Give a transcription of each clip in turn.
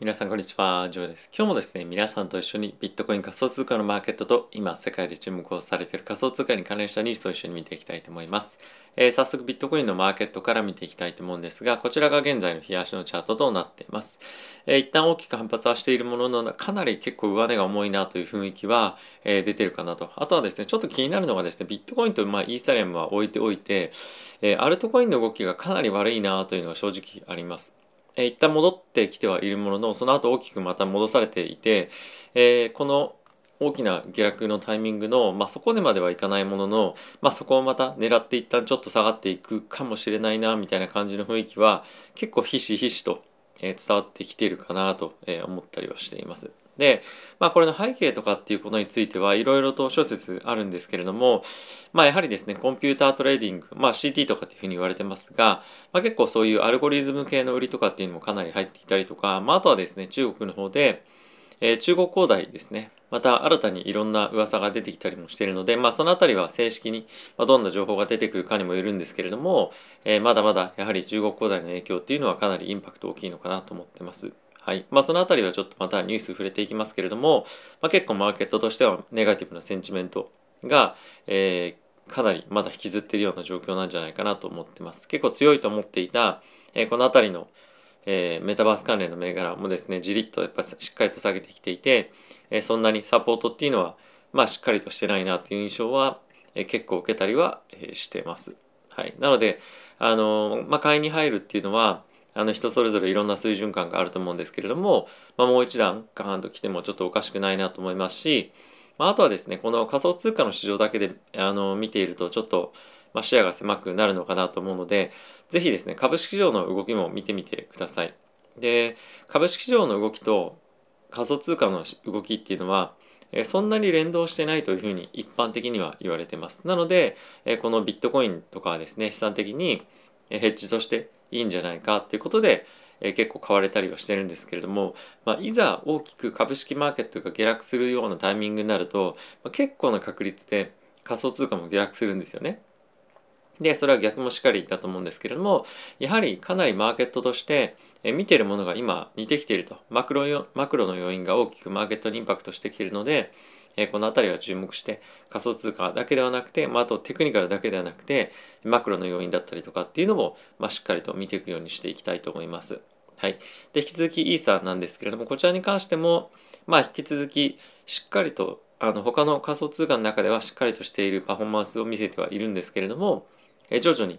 皆さんこんにちは、ジョーです。今日もですね、皆さんと一緒にビットコイン仮想通貨のマーケットと今世界で注目をされている仮想通貨に関連したニュースを一緒に見ていきたいと思います。えー、早速ビットコインのマーケットから見ていきたいと思うんですが、こちらが現在の冷やしのチャートとなっています。えー、一旦大きく反発はしているものの、かなり結構上値が重いなという雰囲気は、えー、出てるかなと。あとはですね、ちょっと気になるのがですね、ビットコインと、まあ、イーサリアムは置いておいて、えアルトコインの動きがかなり悪いなというのが正直あります。えー、一旦戻ってきてはいるもののその後大きくまた戻されていて、えー、この大きな下落のタイミングの、まあ、そこでまではいかないものの、まあ、そこをまた狙って一旦ちょっと下がっていくかもしれないなみたいな感じの雰囲気は結構ひしひしと、えー、伝わってきているかなと、え思ったりはしています。で、まあ、これの背景とかっていうことについてはいろいろと諸説あるんですけれども、まあ、やはりですねコンピュータートレーディング、まあ、CT とかっていうふうに言われてますが、まあ、結構そういうアルゴリズム系の売りとかっていうのもかなり入っていたりとか、まあ、あとはですね中国の方で、えー、中国恒大ですねまた新たにいろんな噂が出てきたりもしているので、まあ、その辺りは正式にどんな情報が出てくるかにもよるんですけれども、えー、まだまだやはり中国恒大の影響っていうのはかなりインパクト大きいのかなと思ってます。はい。まあ、そのあたりはちょっとまたニュース触れていきますけれども、まあ、結構マーケットとしてはネガティブなセンチメントが、えー、かなりまだ引きずっているような状況なんじゃないかなと思ってます。結構強いと思っていた、えー、このあたりの、えー、メタバース関連の銘柄もですね、じりっとやっぱしっかりと下げてきていて、えそんなにサポートっていうのは、まあ、しっかりとしてないなという印象は、え結構受けたりは、えしてます。はい。なので、あのまあ、買いに入るっていうのは、あの人それぞれいろんな水準感があると思うんですけれども、まあ、もう一段ガーンと来てもちょっとおかしくないなと思いますし、まあ、あとはですねこの仮想通貨の市場だけであの見ているとちょっと、まあ、視野が狭くなるのかなと思うので是非ですね株式市場の動きも見てみてください。で株式市場の動きと仮想通貨の動きっていうのはそんなに連動してないというふうに一般的には言われてます。なのでこのビットコインとかはですね資産的にヘッジとしていいんじゃないかっていうことで、え結構買われたりはしてるんですけれども、まあ、いざ大きく株式マーケットが下落するようなタイミングになると、まあ、結構な確率で仮想通貨も下落するんですよね。で、それは逆もしっかりだと思うんですけれども、やはりかなりマーケットとして、え見てるものが今似てきているとマクロマクロの要因が大きくマーケットにインパクトしてきているので、えこの辺りは注目して仮想通貨だけではなくて、まあ、あとテクニカルだけではなくてマクロの要因だったりとかっていうのも、まあ、しっかりと見ていくようにしていきたいと思います。はい、で引き続きイーサなんですけれどもこちらに関しても、まあ、引き続きしっかりとあの他の仮想通貨の中ではしっかりとしているパフォーマンスを見せてはいるんですけれども、え徐々に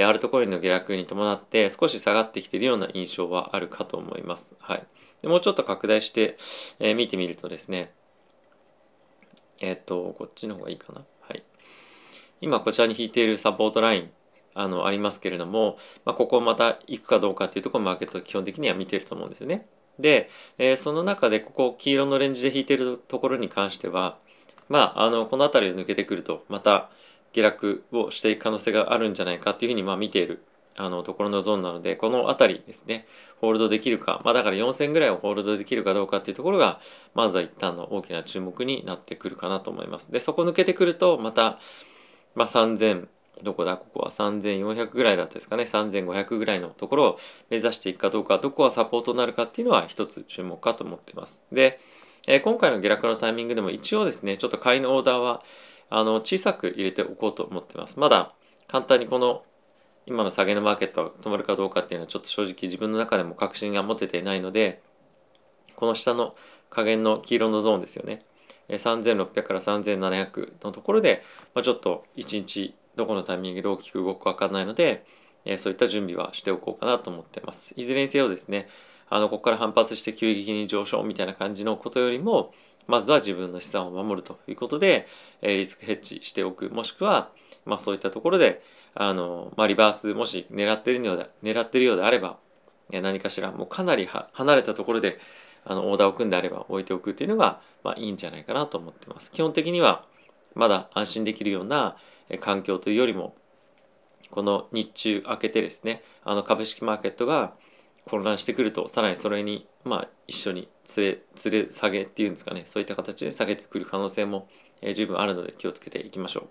アルトコインの下落に伴って少し下がってきているような印象はあるかと思います。はい、でもうちょっと拡大して、え見てみるとですね、えっ、と、こっちの方がいいかな。はい。今、こちらに引いているサポートライン、あの、ありますけれども、まあ、ここまた行くかどうかっていうところマーケット基本的には見てると思うんですよね。で、えー、その中で、ここ、黄色のレンジで引いてるところに関しては、まあ、あの、この辺りを抜けてくると、また、下落をしていく可能性があるんじゃないかっていうふうに、まあ、見ているあのところのゾーンなのでこの辺りですねホールドできるか、まあ、だから4000ぐらいをホールドできるかどうかっていうところがまずは一旦の大きな注目になってくるかなと思いますでそこ抜けてくるとまた、まあ、3000どこだここは3400ぐらいだったですかね3500ぐらいのところを目指していくかどうかどこはサポートになるかっていうのは一つ注目かと思ってますで、えー、今回の下落のタイミングでも一応ですねちょっと買いのオーダーはあの小さく入れておこうと思ってますまだ簡単にこの今の下げのマーケットは止まるかどうかっていうのはちょっと正直自分の中でも確信が持てていないのでこの下の下限の黄色のゾーンですよね3600から3700のところで、まあ、ちょっと1日どこのタイミングで大きく動くか分かんないのでそういった準備はしておこうかなと思ってますいずれにせよですねあのここから反発して急激に上昇みたいな感じのことよりもまずは自分の資産を守るということでリスクヘッジしておくもしくはまあそういったところで、あの、まあリバースもし狙ってるので、狙ってるようであれば、何かしらもうかなり離れたところで、あの、オーダーを組んであれば置いておくっていうのが、まあいいんじゃないかなと思ってます。基本的には、まだ安心できるような環境というよりも、この日中明けてですね、あの株式マーケットが混乱してくると、さらにそれに、まあ一緒に連れ、連れ下げっていうんですかね、そういった形で下げてくる可能性も十分あるので気をつけていきましょう。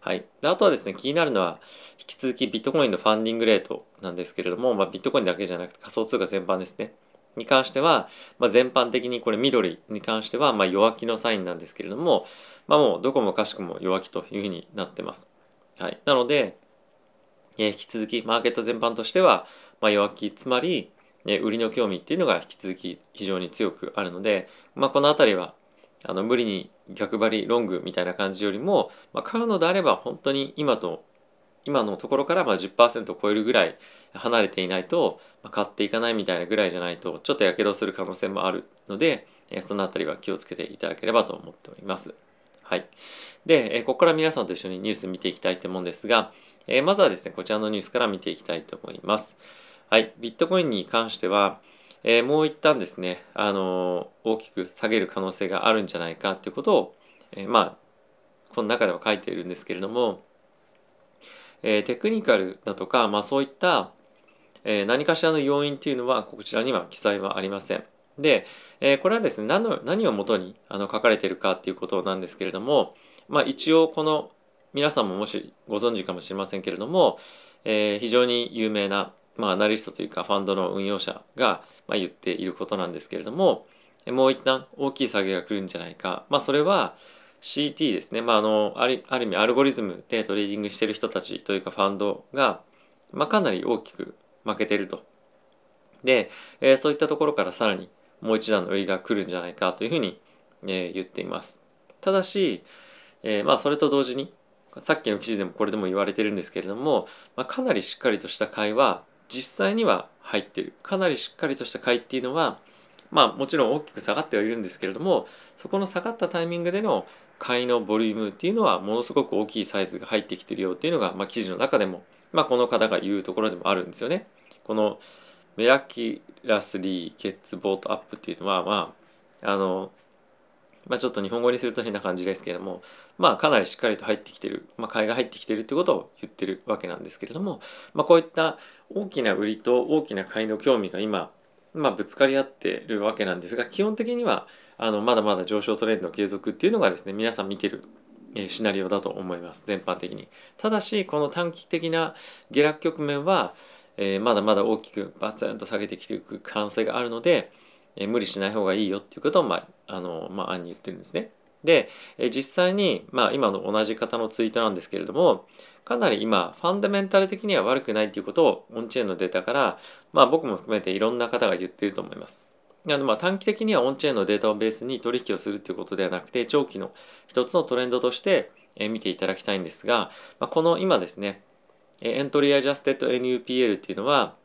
はい、であとはですね気になるのは引き続きビットコインのファンディングレートなんですけれども、まあ、ビットコインだけじゃなくて仮想通貨全般ですねに関しては、まあ、全般的にこれ緑に関してはまあ弱気のサインなんですけれども、まあ、もうどこもかしくも弱気というふうになってます。はい、なので、え引き続きマーケット全般としてはまあ弱気つまり、え売りの興味っていうのが引き続き非常に強くあるので、まあ、この辺りはあの無理に逆張りロングみたいな感じよりも、まあ、買うのであれば本当に今と今のところからまあ10%を超えるぐらい離れていないと、まあ、買っていかないみたいなぐらいじゃないとちょっとやけどする可能性もあるのでその辺りは気をつけていただければと思っております。はい、でここから皆さんと一緒にニュース見ていきたいと思うんですがまずはですねこちらのニュースから見ていきたいと思います。はい、ビットコインに関してはえー、もう一旦ですね、あのー、大きく下げる可能性があるんじゃないかということを、えー、まあこの中では書いているんですけれども、えテクニカルだとか、まあ、そういった、え何かしらの要因というのはこちらには記載はありません。で、えこれはですね何の何をもとにあの書かれているかということなんですけれども、まあ、一応この皆さんももしご存知かもしれませんけれども、え非常に有名なまあ、アナリストというかファンドの運用者が、ま言っていることなんですけれどももう一旦大きい下げが来るんじゃないか、まあ、それは CT ですね、まあ、あのある意味アルゴリズムでトレーディングしてる人たちというかファンドが、まあ、かなり大きく負けてると。で、えー、そういったところからさらにもう一段の売りが来るんじゃないかというふうに、えー、言っています。ただし、えー、まあそれと同時にさっきの記事でもこれでも言われてるんですけれども、まあ、かなりしっかりとした買いは実際には入ってるかなりしっかりとした買いっていうのはまあもちろん大きく下がってはいるんですけれどもそこの下がったタイミングでの買いのボリュームっていうのはものすごく大きいサイズが入ってきてるよっていうのが、まあ、記事の中でも、まあ、この方が言うところでもあるんですよね。このメラキラスリーゲッツボートアップっていうのはまああのまあ、ちょっと日本語にすると変な感じですけれども、まあ、かなりしっかりと入ってきてる、まあ、買いが入ってきてるってことを言ってるわけなんですけれども、まあ、こういった大きな売りと大きな買いの興味が今、まあ、ぶつかり合ってるわけなんですが基本的にはあのまだまだ上昇トレンド継続っていうのがですね皆さん見てるシナリオだと思います全般的にただしこの短期的な下落局面は、えー、まだまだ大きくバツンと下げてきていく可能性があるので、え無理しない方がいいよっていうことを、まあ、あの、まあ、案に言ってるんですね。で、え実際に、まあ、今の同じ方のツイートなんですけれども、かなり今、ファンダメンタル的には悪くないっていうことを、オンチェーンのデータから、まあ、僕も含めていろんな方が言ってると思います。なので、まあ、短期的にはオンチェーンのデータをベースに取引をするっていうことではなくて、長期の一つのトレンドとして、え見ていただきたいんですが、まあ、この今ですね、エントリーアジャステッド NUPL っていうのは、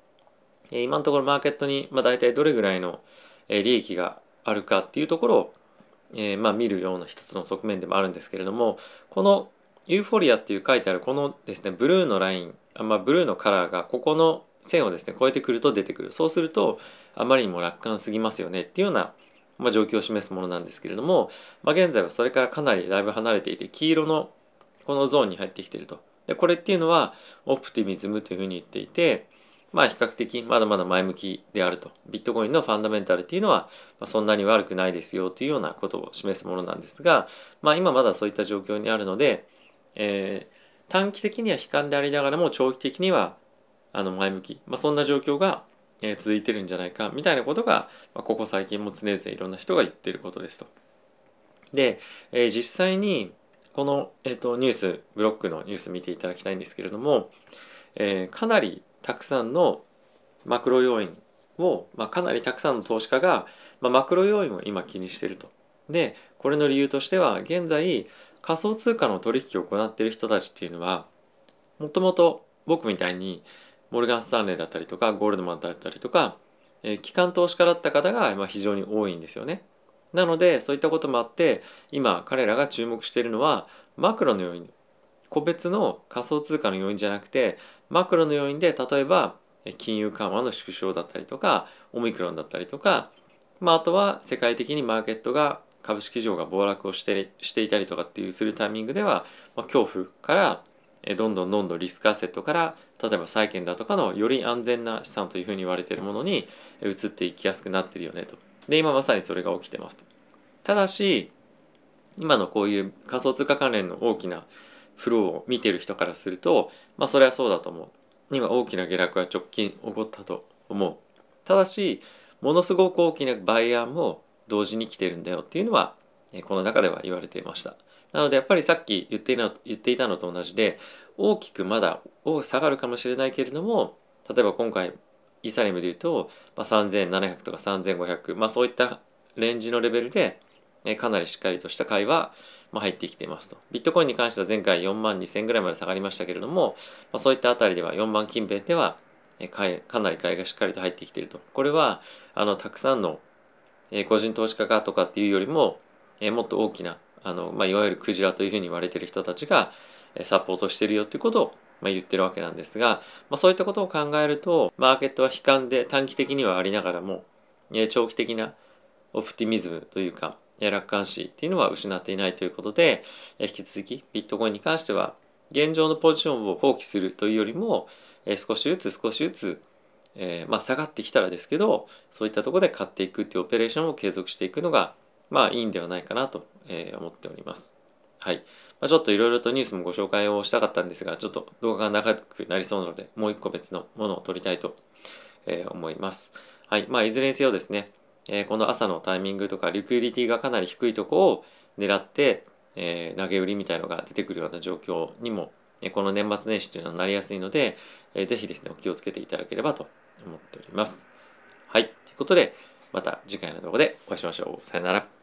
今のところマーケットに、まあ、大体どれぐらいの、利益があるかっていうところを、えー、まあ、見るような一つの側面でもあるんですけれどもこのユーフォリアっていう書いてあるこのですねブルーのラインあ、まあ、ブルーのカラーがここの線をですね超えてくると出てくるそうするとあまりにも楽観すぎますよねっていうような、まあ、状況を示すものなんですけれども、まあ、現在はそれからかなりだいぶ離れていて黄色のこのゾーンに入ってきているとでこれっていうのはオプティミズムというふうに言っていてまあ比較的まだまだ前向きであると。ビットコインのファンダメンタルっていうのは、まそんなに悪くないですよというようなことを示すものなんですが、まあ今まだそういった状況にあるので、えー、短期的には悲観でありながらも長期的にはあの前向き、まあ、そんな状況が続いてるんじゃないかみたいなことが、まあ、ここ最近も常々いろんな人が言ってることですと。で、えー、実際にこの、えーと、とニュースブロックのニュース見ていただきたいんですけれども、えー、かなりたくさんのマクロ要因を、まあ、かなりたくさんの投資家が、まあ、マクロ要因を今気にしていると。でこれの理由としては現在仮想通貨の取引を行っている人たちっていうのはもともと僕みたいにモルガン・スタンレーだったりとかゴールドマンだったりとか、えー、機関投資家だった方が、まあ、非常に多いんですよね。なのでそういったこともあって今彼らが注目しているのはマクロの要因個別の仮想通貨の要因じゃなくてマクロの要因で例えば金融緩和の縮小だったりとかオミクロンだったりとか、まあ、あとは世界的にマーケットが株式市場が暴落をしてしていたりとかっていうするタイミングでは、まあ、恐怖からどんどんどんどんリスクアセットから例えば債券だとかのより安全な資産というふうに言われているものに移っていきやすくなってるよねと。で今まさにそれが起きてますと。ただし今のこういう仮想通貨関連の大きなフローを見てる人からするとまあそれはそうだと思う今大きな下落は直近起こったと思うただしものすごく大きなバイヤーも同時に来てるんだよっていうのはこの中では言われていましたなのでやっぱりさっき言っていの言っていたのと同じで大きくまだ下がるかもしれないけれども例えば今回イサリムで言うと、まあ、3700とか3500、まあ、そういったレンジのレベルでかなりしっかりとした買いはま入ってきていますと。ビットコインに関しては前回4万2000ぐらいまで下がりましたけれども、まあ、そういったあたりでは4万近辺ではかかなり買いがしっかりと入ってきていると。これはあのたくさんの個人投資家がとかっていうよりももっと大きなあの、まあ、いわゆるクジラというふうに言われている人たちがサポートしてるよということをまあ、言ってるわけなんですが、まあ、そういったことを考えるとマーケットは悲観で短期的にはありながらも長期的なオプティミズムというか楽観視っていうのは失っていないということで、引き続きビットコインに関しては現状のポジションを放棄するというよりも、少しずつ少しずつ、えー、まあ、下がってきたらですけどそういったとこで買っていくっていうオペレーションを継続していくのがまあいいんではないかなと、え思っております。はい。まあ、ちょっといろいろとニュースもご紹介をしたかったんですが、ちょっと動画が長くなりそうなので、もう一個別のものを撮りたいと、え思います。はい。まあ、いずれにせよですね、えー、この朝のタイミングとかリクイリティがかなり低いとこを狙って、えー、投げ売りみたいのが出てくるような状況にも、えー、この年末年始というのはなりやすいので、えー、ぜひですねお気をつけていただければと思っております。はいということでまた次回の動画でお会いしましょう。さよなら。